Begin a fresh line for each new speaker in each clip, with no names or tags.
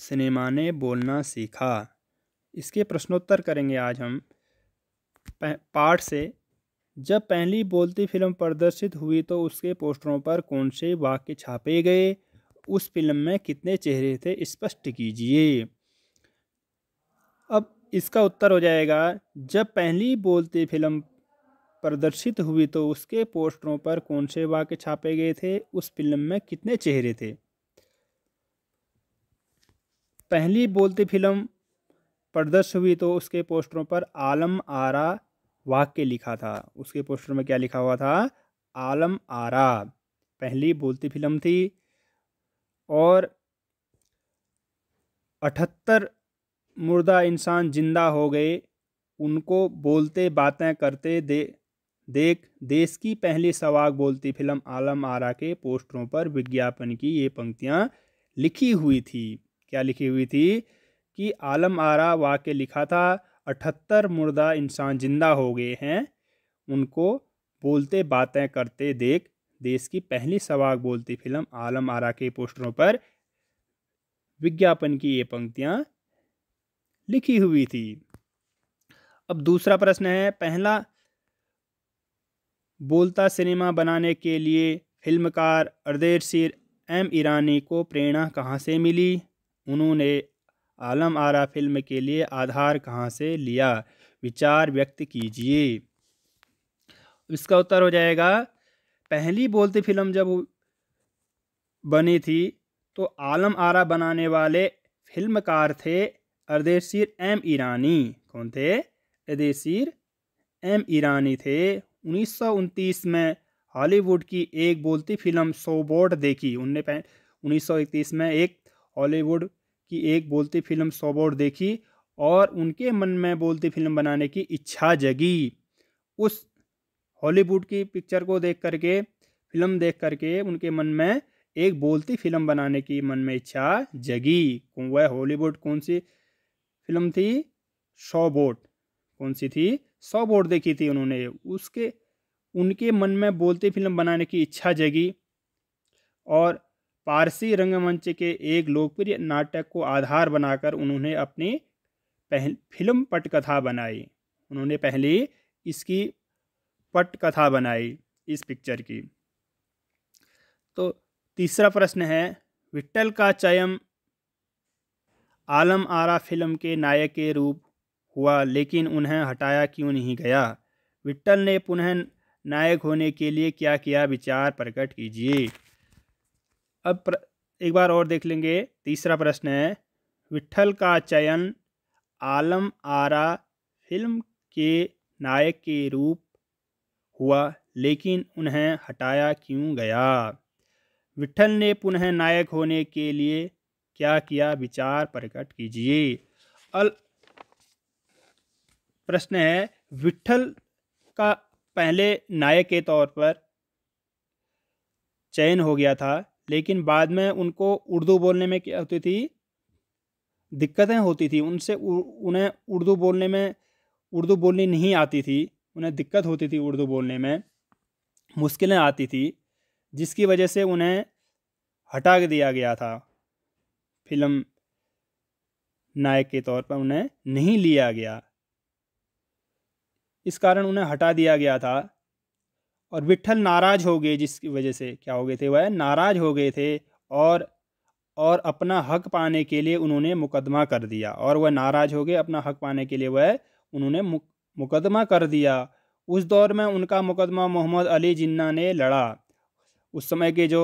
cinema ने बोलना सीखा इसके प्रश्नोत्तर करेंगे आज हम पाठ से जब पहली बोलती फिल्म प्रदर्शित हुई तो उसके पोस्टरों पर कौन से वाक्य छापे गए उस फिल्म में कितने चेहरे थे स्पष्ट कीजिए अब इसका उत्तर हो जाएगा जब पहली बोलती फिल्म प्रदर्शित हुई तो उसके पोस्टरों पर कौन से वाक्य छापे गए थे उस फिल्म में कितने चेहरे थे पहली बोलती फिल्म प्रदर्श हुई तो उसके पोस्टरों पर आलम आरा वाक्य लिखा था उसके पोस्टर में क्या लिखा हुआ था आलम आरा पहली बोलती फिल्म थी और अठहत्तर मुर्दा इंसान जिंदा हो गए उनको बोलते बातें करते दे देख देश की पहली सवाग बोलती फिल्म आलम आरा के पोस्टरों पर विज्ञापन की ये पंक्तियाँ लिखी हुई थी क्या लिखी हुई थी कि आलम आरा वाक्य लिखा था अठहत्तर मुर्दा इंसान जिंदा हो गए हैं उनको बोलते बातें करते देख देश की पहली सवाग बोलती फिल्म आलम आरा के पोस्टरों पर विज्ञापन की ये पंक्तियाँ लिखी हुई थी अब दूसरा प्रश्न है पहला बोलता सिनेमा बनाने के लिए फिल्मकार अर्देर सिर एम ईरानी को प्रेरणा कहाँ से मिली उन्होंने आलम आरा फिल्म के लिए आधार कहाँ से लिया विचार व्यक्त कीजिए इसका उत्तर हो जाएगा पहली बोलती फिल्म जब बनी थी तो आलम आरा बनाने वाले फिल्मकार थे अर्देशीर एम ईरानी कौन थे अर्देशीर एम ईरानी थे उन्नीस में हॉलीवुड की एक बोलती फिल्म सोबोट देखी उनने उन्नीस सौ में एक हॉलीवुड की एक बोलती फिल्म सोबोर देखी और उनके मन में बोलती फिल्म बनाने की इच्छा जगी उस हॉलीवुड की पिक्चर को देख करके फिल्म देख करके उनके मन में एक बोलती फिल्म बनाने की मन में इच्छा जगी वह हॉलीवुड कौन सी फिल्म थी सौ कौन सी थी सौ देखी थी उन्होंने उसके उनके मन में बोलती फिल्म बनाने की इच्छा जगी और पारसी रंगमंच के एक लोकप्रिय नाटक को आधार बनाकर उन्होंने अपनी पहल फिल्म पटकथा बनाई उन्होंने पहले इसकी पटकथा बनाई इस पिक्चर की तो तीसरा प्रश्न है विट्टल का चयन आलम आरा फिल्म के नायक के रूप हुआ लेकिन उन्हें हटाया क्यों नहीं गया विट्टल ने पुनः नायक होने के लिए क्या किया विचार प्रकट कीजिए अब प्र... एक बार और देख लेंगे तीसरा प्रश्न है विठल का चयन आलम आरा फिल्म के नायक के रूप हुआ लेकिन उन्हें हटाया क्यों गया विठल ने पुनः नायक होने के लिए क्या किया विचार प्रकट कीजिए अल प्रश्न है विट्ठल का पहले नायक के तौर पर चयन हो गया था लेकिन बाद में उनको उर्दू बोलने में क्या होती थी दिक्कतें होती थी उनसे उन्हें उर्दू बोलने में उर्दू बोलनी नहीं आती थी उन्हें दिक्कत होती थी उर्दू बोलने में मुश्किलें आती थी जिसकी वजह से उन्हें हटा दिया गया था फिल्म नायक के तौर पर उन्हें नहीं लिया गया इस कारण उन्हें हटा दिया गया था और विट्ठल नाराज हो गए जिसकी वजह से क्या हो गए थे वह नाराज हो गए थे और और अपना हक पाने के लिए उन्होंने मुकदमा कर दिया और वह नाराज हो गए अपना हक पाने के लिए वह उन्होंने मुकदमा कर दिया उस दौर में उनका मुकदमा मोहम्मद अली जिन्ना ने लड़ा उस समय के जो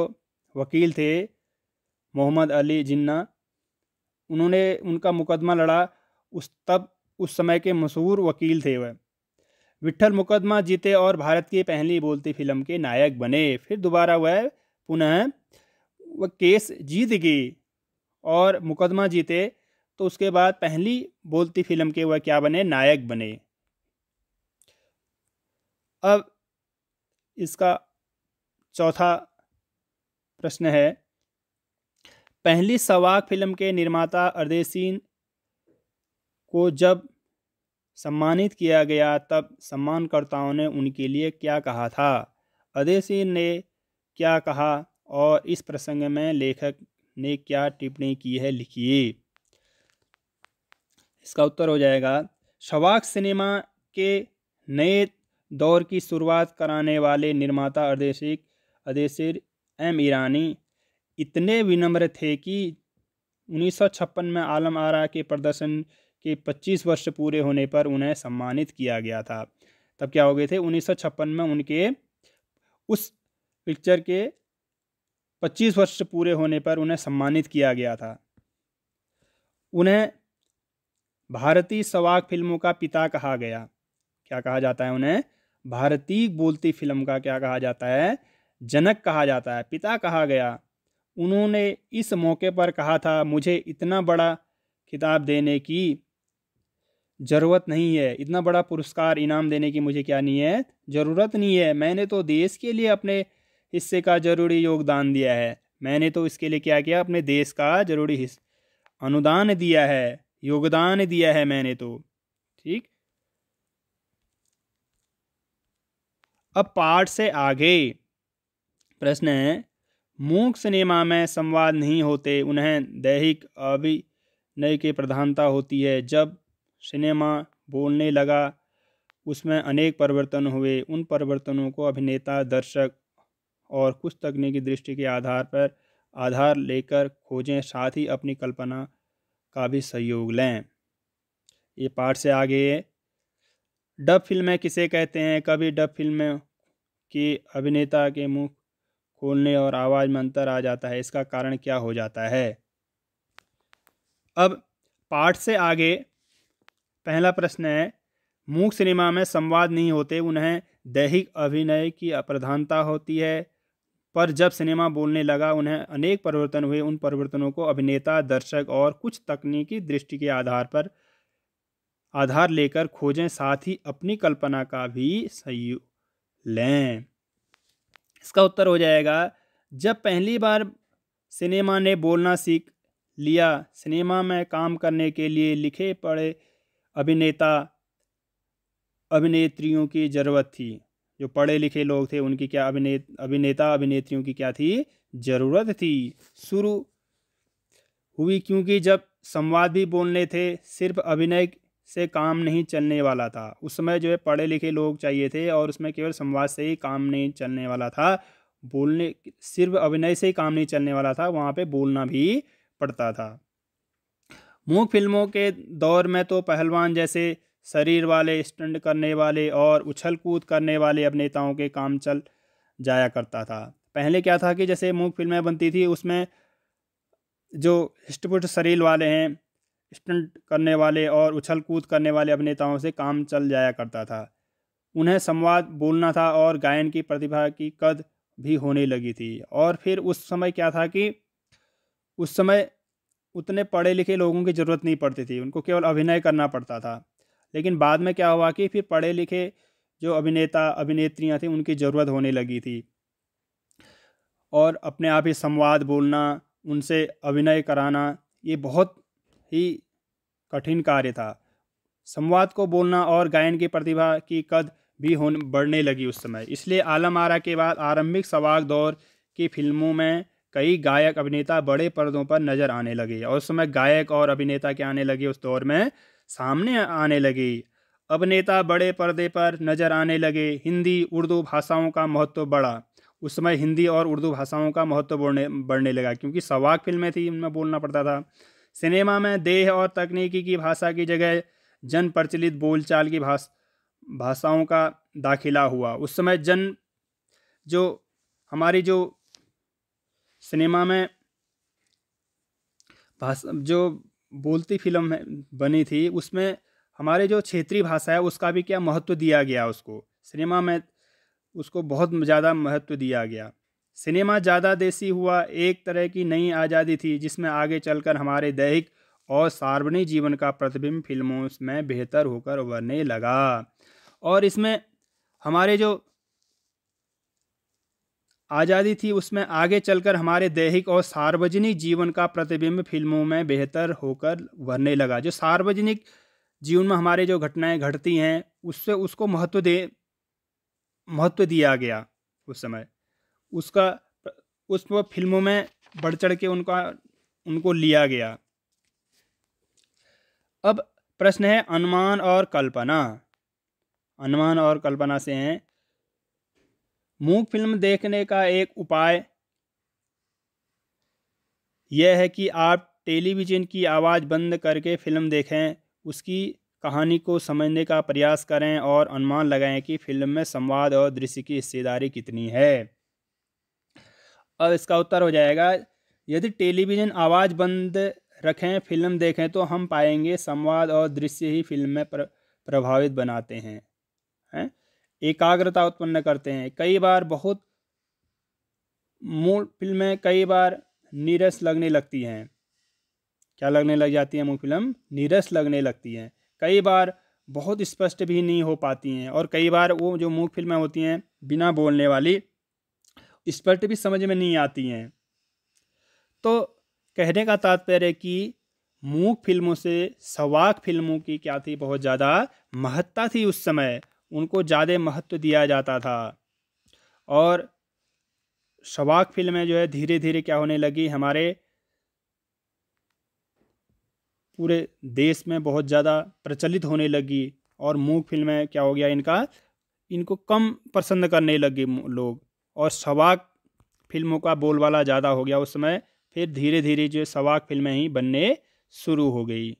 वकील थे मोहम्मद अली जिन्ना उन्होंने उनका मुकदमा लड़ा उस तब उस समय के मशहूर वकील थे वह विठल मुकदमा जीते और भारत की पहली बोलती फिल्म के नायक बने फिर दोबारा वह पुनः वह केस जीत गई और मुकदमा जीते तो उसके बाद पहली बोलती फिल्म के वह क्या बने नायक बने अब इसका चौथा प्रश्न है पहली सवाक फिल्म के निर्माता अरदेसीन को जब सम्मानित किया गया तब सम्मानकर्ताओं ने उनके लिए क्या कहा था अदेसी ने क्या कहा और इस प्रसंग में लेखक ने क्या टिप्पणी की है लिखिए इसका उत्तर हो जाएगा शवाक सिनेमा के नए दौर की शुरुआत कराने वाले निर्माता अदेशिक अदेसिर एम ईरानी इतने विनम्र थे कि 1956 में आलम आरा के प्रदर्शन कि 25 वर्ष पूरे होने पर उन्हें सम्मानित किया गया था तब क्या हो गए थे उन्नीस में उनके उस पिक्चर के 25 वर्ष पूरे होने पर उन्हें सम्मानित किया गया था उन्हें भारतीय सवाक फिल्मों का पिता कहा गया क्या कहा जाता है उन्हें भारतीय बोलती फिल्म का क्या कहा जाता है जनक कहा जाता है पिता कहा गया उन्होंने इस मौके पर कहा था मुझे इतना बड़ा खिताब देने की ज़रूरत नहीं है इतना बड़ा पुरस्कार इनाम देने की मुझे क्या नहीं है ज़रूरत नहीं है मैंने तो देश के लिए अपने हिस्से का ज़रूरी योगदान दिया है मैंने तो इसके लिए क्या किया अपने देश का ज़रूरी हिस्सा अनुदान दिया है योगदान दिया है मैंने तो ठीक अब पाठ से आगे प्रश्न है मूक सिनेमा में संवाद नहीं होते उन्हें दैहिक अभिनय की प्रधानता होती है जब सिनेमा बोलने लगा उसमें अनेक परिवर्तन हुए उन परिवर्तनों को अभिनेता दर्शक और कुछ तकनीकी दृष्टि के आधार पर आधार लेकर खोजें साथ ही अपनी कल्पना का भी सहयोग लें ये पाठ से आगे डब फिल्में किसे कहते हैं कभी डब फिल्में की अभिनेता के मुख खोलने और आवाज़ में अंतर आ जाता है इसका कारण क्या हो जाता है अब पाठ से आगे पहला प्रश्न है मूक सिनेमा में संवाद नहीं होते उन्हें दैहिक अभिनय की अप्रधानता होती है पर जब सिनेमा बोलने लगा उन्हें अनेक परिवर्तन हुए उन परिवर्तनों को अभिनेता दर्शक और कुछ तकनीकी दृष्टि के आधार पर आधार लेकर खोजें साथ ही अपनी कल्पना का भी सही लें इसका उत्तर हो जाएगा जब पहली बार सिनेमा ने बोलना सीख लिया सिनेमा में काम करने के लिए लिखे पढ़े अभिनेता अभिनेत्रियों की ज़रूरत थी जो पढ़े लिखे लोग थे उनकी क्या अभिने अभिनेता अभिनेत्रियों की क्या थी ज़रूरत थी शुरू हुई क्योंकि जब संवाद भी बोलने थे सिर्फ अभिनय से काम नहीं चलने वाला था उस समय जो है पढ़े लिखे लोग चाहिए थे और उसमें केवल संवाद से ही काम नहीं चलने वाला था बोलने सिर्फ अभिनय से ही काम नहीं चलने वाला था वहाँ पे बोलना भी पड़ता था मूक फिल्मों के दौर में तो पहलवान जैसे शरीर वाले स्टंट करने वाले और उछल कूद करने वाले अभिनेताओं के काम चल जाया करता था पहले क्या था कि जैसे मूक फिल्में बनती थी उसमें जो हिस्टपुट शरीर वाले हैं स्टंट करने वाले और उछल कूद करने वाले अभिनेताओं से काम चल जाया करता था उन्हें संवाद बोलना था और गायन की प्रतिभा की कद भी होने लगी थी और फिर उस समय क्या था कि उस समय उतने पढ़े लिखे लोगों की ज़रूरत नहीं पड़ती थी उनको केवल अभिनय करना पड़ता था लेकिन बाद में क्या हुआ कि फिर पढ़े लिखे जो अभिनेता अभिनेत्रियाँ थी उनकी ज़रूरत होने लगी थी और अपने आप ही संवाद बोलना उनसे अभिनय कराना ये बहुत ही कठिन कार्य था संवाद को बोलना और गायन की प्रतिभा की कद भी होने बढ़ने लगी उस समय इसलिए आलम आरा के बाद आरंभिक सवाग दौर की फिल्मों में कई गायक अभिनेता बड़े पर्दों पर नजर आने लगे और उस समय गायक और अभिनेता के आने लगे उस दौर में सामने आने लगे अभिनेता बड़े पर्दे पर नजर आने लगे हिंदी उर्दू भाषाओं का महत्व बढ़ा उस समय हिंदी और उर्दू भाषाओं का महत्व बढ़ने बढ़ने लगा क्योंकि सवाक फिल्में थी उनमें बोलना पड़ता था सिनेमा में देह और तकनीकी की भाषा की जगह जन प्रचलित बोलचाल की भाषा भाषाओं का दाखिला हुआ उस समय जन जो हमारी जो सिनेमा में भाषा जो बोलती फिल्म बनी थी उसमें हमारे जो क्षेत्रीय भाषा है उसका भी क्या महत्व दिया गया उसको सिनेमा में उसको बहुत ज़्यादा महत्व दिया गया सिनेमा ज़्यादा देसी हुआ एक तरह की नई आज़ादी थी जिसमें आगे चलकर हमारे दैहिक और सार्वजनिक जीवन का प्रतिबिंब फिल्मों में बेहतर होकर उभरने लगा और इसमें हमारे जो आज़ादी थी उसमें आगे चलकर हमारे दैहिक और सार्वजनिक जीवन का प्रतिबिंब फिल्मों में बेहतर होकर भरने लगा जो सार्वजनिक जीवन में हमारे जो घटनाएं घटती हैं उससे उसको महत्व दे महत्व दिया गया उस समय उसका उस फिल्मों में बढ़ चढ़ के उनका उनको लिया गया अब प्रश्न है अनुमान और कल्पना अनुमान और कल्पना से हैं मूक फिल्म देखने का एक उपाय यह है कि आप टेलीविज़न की आवाज़ बंद करके फिल्म देखें उसकी कहानी को समझने का प्रयास करें और अनुमान लगाएं कि फिल्म में संवाद और दृश्य की हिस्सेदारी कितनी है अब इसका उत्तर हो जाएगा यदि टेलीविज़न आवाज़ बंद रखें फिल्म देखें तो हम पाएंगे संवाद और दृश्य ही फिल्म में प्र, प्रभावित बनाते हैं हैं एकाग्रता उत्पन्न करते हैं कई बार बहुत मूल फिल्में कई बार नीरस लगने लगती हैं क्या लगने लग जाती है मूल फिल्म नीरस लगने लगती हैं कई बार बहुत स्पष्ट भी नहीं हो पाती हैं और कई बार वो जो मूड फिल्में होती हैं बिना बोलने वाली स्पष्ट भी समझ में नहीं आती हैं तो कहने का तात्पर्य कि मूक फिल्मों से सवाक फिल्मों की क्या थी बहुत ज़्यादा महत्ता थी उस समय उनको ज़्यादा महत्व दिया जाता था और शवाक फिल्में जो है धीरे धीरे क्या होने लगी हमारे पूरे देश में बहुत ज़्यादा प्रचलित होने लगी और मूक फिल्में क्या हो गया इनका इनको कम पसंद करने लगे लोग और शवाक फिल्मों का बोलबाला ज़्यादा हो गया उस समय फिर धीरे धीरे जो सवाक फिल्में ही बनने शुरू हो गई